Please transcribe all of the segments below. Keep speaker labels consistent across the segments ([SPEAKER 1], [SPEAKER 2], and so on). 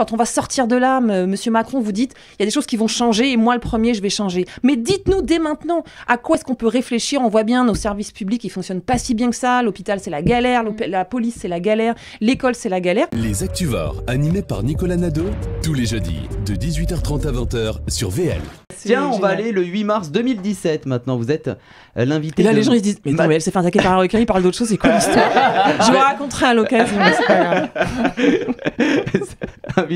[SPEAKER 1] quand on va sortir de là, Monsieur Macron, vous dites, il y a des choses qui vont changer et moi le premier, je vais changer. Mais dites-nous dès maintenant, à quoi est-ce qu'on peut réfléchir On voit bien nos services publics, ils fonctionnent pas si bien que ça. L'hôpital, c'est la galère. La police, c'est la galère. L'école, c'est la galère. Les Actuvores, animés par Nicolas Nadeau, tous les jeudis, de 18h30 à 20h sur VL. Tiens, on va aller le 8 mars 2017 maintenant. Vous êtes euh, l'invité. là, les gens, ils disent Mais non, mais elle s'est fait attaquer par un requin, il parle d'autre chose, c'est quoi l'histoire Je vous raconterai à l'occasion,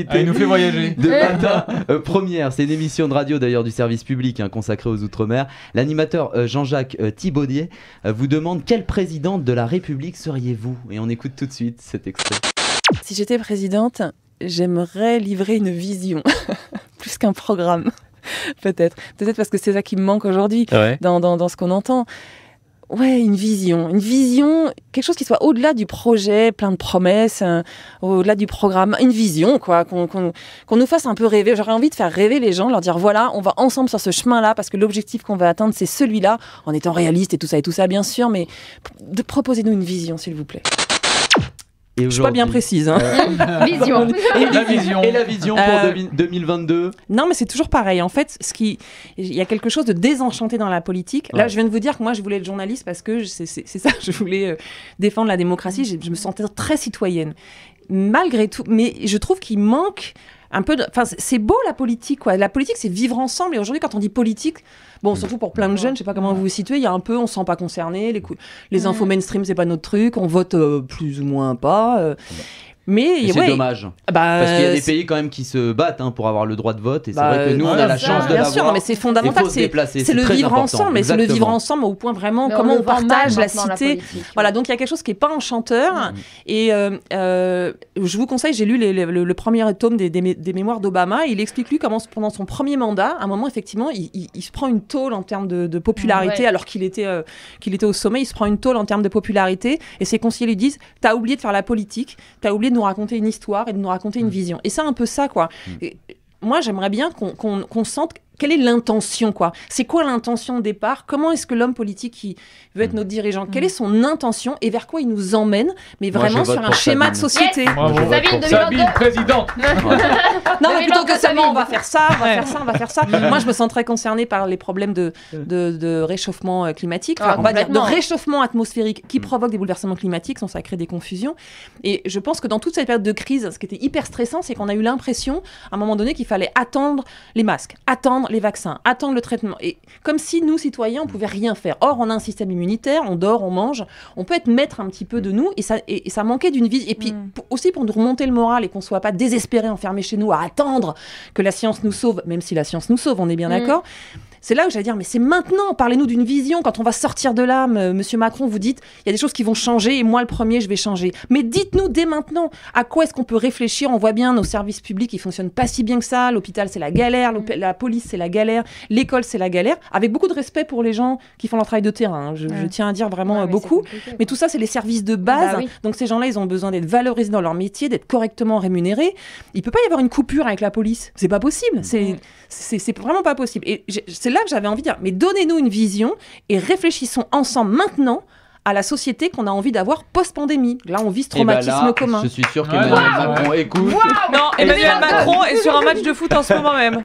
[SPEAKER 1] Ah, il nous fait voyager. De eh. matin euh, première, c'est une émission de radio d'ailleurs du service public hein, consacrée aux Outre-mer. L'animateur euh, Jean-Jacques euh, Thibaudier vous demande quelle présidente de la République seriez-vous Et on écoute tout de suite cet extrait. Si j'étais présidente, j'aimerais livrer une vision, plus qu'un programme, peut-être. Peut-être parce que c'est ça qui me manque aujourd'hui ah dans, dans ce qu'on entend. Ouais, une vision. Une vision, quelque chose qui soit au-delà du projet, plein de promesses, euh, au-delà du programme. Une vision, quoi, qu'on nous fasse un peu rêver. J'aurais envie de faire rêver les gens, leur dire voilà, on va ensemble sur ce chemin-là, parce que l'objectif qu'on va atteindre, c'est celui-là, en étant réaliste et tout ça et tout ça, bien sûr, mais de proposer nous une vision, s'il vous plaît je suis pas bien précise. Hein. Euh, vision. Et la vision. pour 2022. Euh, non, mais c'est toujours pareil. En fait, ce qui, il y a quelque chose de désenchanté dans la politique. Là, je viens de vous dire que moi, je voulais être journaliste parce que c'est ça, je voulais euh, défendre la démocratie. Je, je me sentais très citoyenne malgré tout, mais je trouve qu'il manque Enfin, c'est beau la politique, quoi. La politique, c'est vivre ensemble. Et aujourd'hui, quand on dit politique, bon, surtout pour plein de jeunes, je sais pas comment vous vous situez, il y a un peu, on se sent pas concerné. Les, les infos mainstream, c'est pas notre truc. On vote euh, plus ou moins pas. Euh. Mais c'est dommage. Bah, Parce qu'il y a des pays quand même qui se battent hein, pour avoir le droit de vote et c'est vrai bah, que nous on a la chance ah, de l'avoir. Bien sûr, mais c'est fondamental, c'est le vivre ensemble, mais c'est le vivre ensemble au point vraiment comment on, partage la cité. voilà, donc il y a quelque chose qui est pas enchanteur mm. et euh, euh, je vous conseille, j'ai lu le, premier tome des, mémoires d'Obama, il explique lui comment pendant son premier mandat, à un moment effectivement, il, se prend une tôle en termes de, popularité alors qu'il était euh, qu'il était au sommet, il se prend une tôle en termes de popularité et ses conseillers lui disent t'as oublié de faire la politique, t'as oublié de nous raconter une histoire et de nous raconter une mm. vision. Et c'est un peu ça, quoi. Mm. moi, j'aimerais bien qu'on sente quelle est l'intention quoi C'est quoi l'intention au départ Comment est-ce que l'homme politique qui veut être mm. notre dirigeant, quelle mm. est son intention et vers quoi il nous emmène Mais vraiment sur un schéma de société. Yes Moi, Sabine, non, mais plutôt que on va faire ça, on va faire ça, on va faire ça. Moi, je me sens très concernée par les problèmes de, mm. de, réchauffement euh, climatique, ah, enfin, on va dire de réchauffement atmosphérique qui provoque des bouleversements climatiques, sans ça crée des confusions. Et je pense que dans toute cette période de crise, ce qui était hyper stressant, c'est qu'on a eu l'impression, à un moment donné, qu'il fallait attendre les masques, attendre les vaccins, attendre le traitement. Et comme si nous, citoyens, on pouvait rien faire. Or, on a un système immunitaire, on dort, on mange, on peut être maître un petit peu de nous, et ça, et, ça manquait d'une vie. Et puis mm. aussi pour nous remonter le moral et qu'on soit pas désespéré, enfermé chez nous, à attendre que la science nous sauve, même si la science nous sauve, on est bien mm. d'accord. C'est là où j'allais dire, mais c'est maintenant, parlez-nous d'une vision. Quand on va sortir de là, euh, monsieur Macron, vous dites, il y a des choses qui vont changer et moi, le premier, je vais changer. Mais dites-nous dès maintenant, à quoi est-ce qu'on peut réfléchir On voit bien nos services publics, ils fonctionnent pas si bien que ça. L'hôpital, c'est la galère. Mm. La police, c'est la galère, l'école, c'est la galère, avec beaucoup de respect pour les gens qui font leur travail de terrain. Hein. Je, tiens à dire vraiment euh, beaucoup. Mais tout ça, c'est les services de bah base. Donc ces gens-là, ils ont besoin d'être valorisés dans leur métier, d'être correctement rémunérés. Il peut pas y avoir une coupure avec la police. C'est pas possible. C'est c'est vraiment pas possible. Et c'est là que j'avais envie de dire, mais donnez-nous une vision et réfléchissons ensemble maintenant à la société qu'on a envie d'avoir post-pandémie. Là, on vit ce eh ben traumatisme commun. Je suis sûr qu'Emmanuel Macron écoute. non, Emmanuel Macron est sur un match de foot en ce moment même.